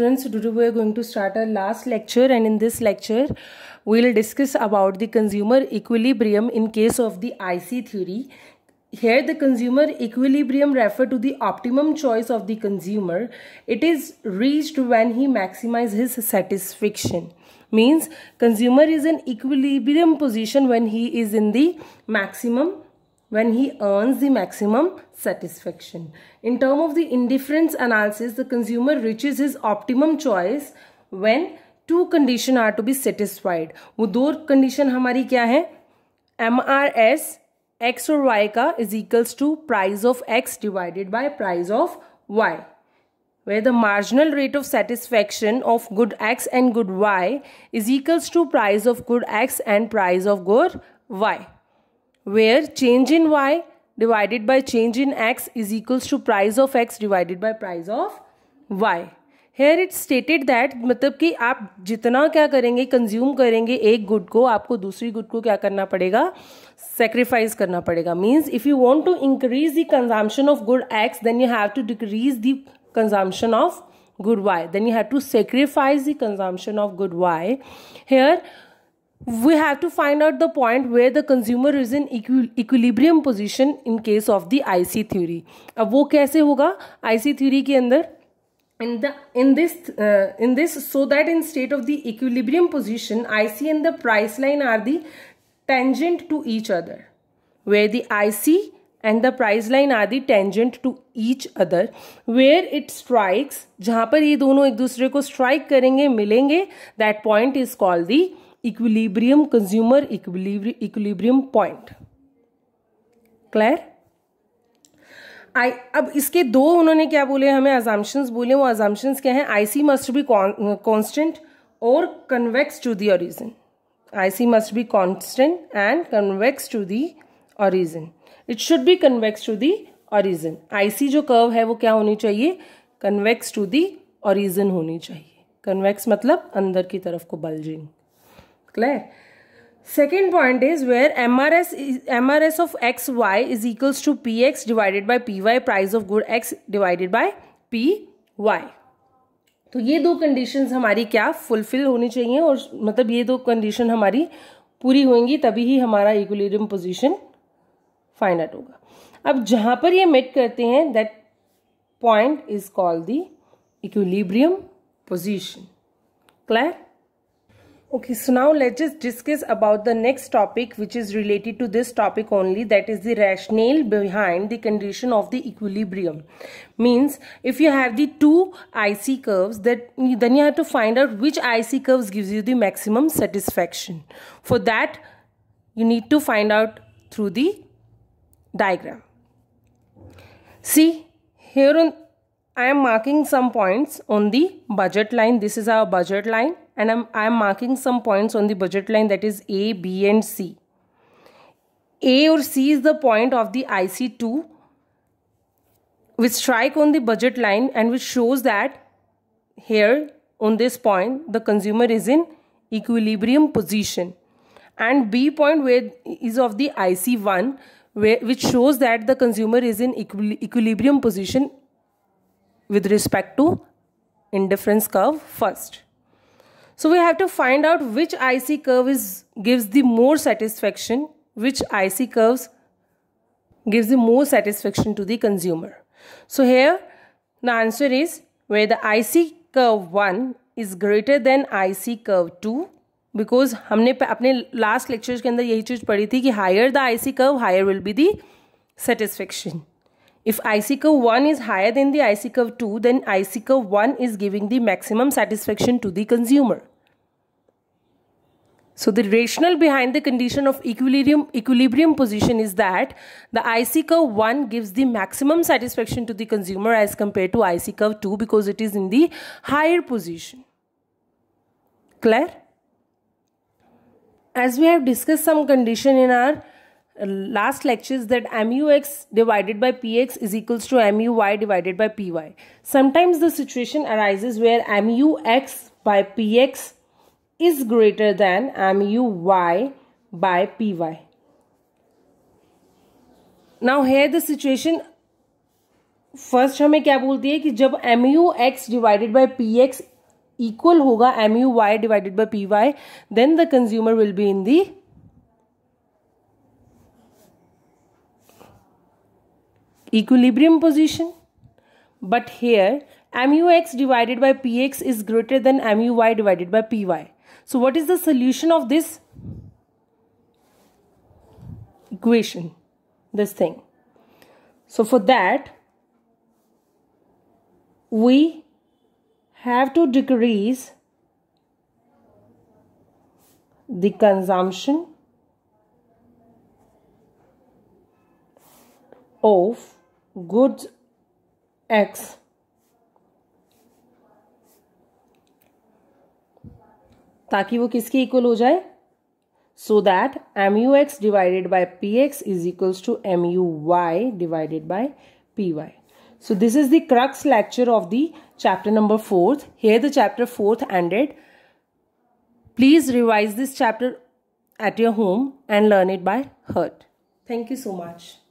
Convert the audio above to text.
Students, today we are going to start our last lecture and in this lecture we will discuss about the consumer equilibrium in case of the IC theory. Here the consumer equilibrium refer to the optimum choice of the consumer. It is reached when he maximizes his satisfaction. Means consumer is in equilibrium position when he is in the maximum when he earns the maximum satisfaction. In terms of the indifference analysis, the consumer reaches his optimum choice when two condition are to be satisfied. वो दो condition हमारी क्या है M R S X और Y price of equals to price of X divided where the marginal rate of satisfaction of good x and good y is equals to price of good x and price of good y. where change in y divided by change in x is equals to price of x divided by price of y. Here it's stated that मतलब कि आप जितना क्या करेंगे consume करेंगे एक good को आपको दूसरी गुड को क्या करना पड़ेगा सेक्रीफाइस करना पड़ेगा means if you want to increase the consumption of good X then you have to decrease the consumption of good Y then you have to sacrifice the consumption of good Y here we have to find out the point where the consumer is in equilibrium position in case of the IC theory. अब वो कैसे होगा IC theory के अंदर in the in this uh, in this so that in state of the equilibrium position IC and the price line are the tangent to each other where the IC and the price line are the tangent to each other where it strikes जहाँ पर ये दोनों एक दूसरे को strike करेंगे मिलेंगे that point is called the equilibrium consumer equilibrium equilibrium point clear आई अब इसके दो उन्होंने क्या बोले हमें अजाम्शंस बोले वो अजामशंस क्या हैं आईसी मस्ट बी कॉन्स्टेंट और convex to the origin IC must be constant and convex to the origin it should be convex to the origin IC जो कर्व है वो क्या होनी चाहिए कन्वेक्स टू दी ओरिजिन होनी चाहिए कन्वेक्स मतलब अंदर की तरफ को bulging second point is where M R S M R S of X Y is equals to P X divided by P Y price of good X divided by P Y तो ये दो condition हमारी क्या fulfil होनी चाहिए और मतलब ये दो कंडीशन हमारी पूरी होंगी तभी ही हमारा इक्वलीरियम पोजिशन फाइंड आउट होगा अब जहाँ पर ये मेट करते हैं that point is called the equilibrium position clear Okay, so now let's just discuss about the next topic which is related to this topic only that is the rationale behind the condition of the equilibrium. Means if you have the two IC curves that then you have to find out which IC curves gives you the maximum satisfaction. For that you need to find out through the diagram. See here on I am marking some points on the budget line. This is our budget line and I'm, I'm marking some points on the budget line that is A, B and C. A or C is the point of the IC2 which strike on the budget line and which shows that here on this point the consumer is in equilibrium position and B point where is of the IC1 where, which shows that the consumer is in equilibrium position with respect to indifference curve first. So we have to find out which IC curve is gives the more satisfaction, which IC curves gives the more satisfaction to the consumer. So here the answer is where the IC curve 1 is greater than IC curve 2 because हमने अपने last lectures के अंदर यही चीज पढ़ी थी कि higher the IC curve, higher will be the satisfaction. If IC curve 1 is higher than the IC curve 2, then IC curve 1 is giving the maximum satisfaction to the consumer. So the rationale behind the condition of equilibrium, equilibrium position is that the IC curve 1 gives the maximum satisfaction to the consumer as compared to IC curve 2 because it is in the higher position. Clear? As we have discussed some condition in our uh, last lectures that MUX divided by PX is equals to MUY divided by PY. Sometimes the situation arises where MUX by PX is greater than mu y by py. Now here the situation. First we say that when mu x divided by px equal to mu y divided by py, then the consumer will be in the equilibrium position. But here mu x divided by px is greater than mu y divided by py. So what is the solution of this equation, this thing? So for that, we have to decrease the consumption of goods X ताकि वो किसके equal हो जाए so that M U X divided by P X is equals to M U Y divided by P Y so this is the crux lecture of the chapter number fourth here the chapter fourth ended please revise this chapter at your home and learn it by heart thank you so much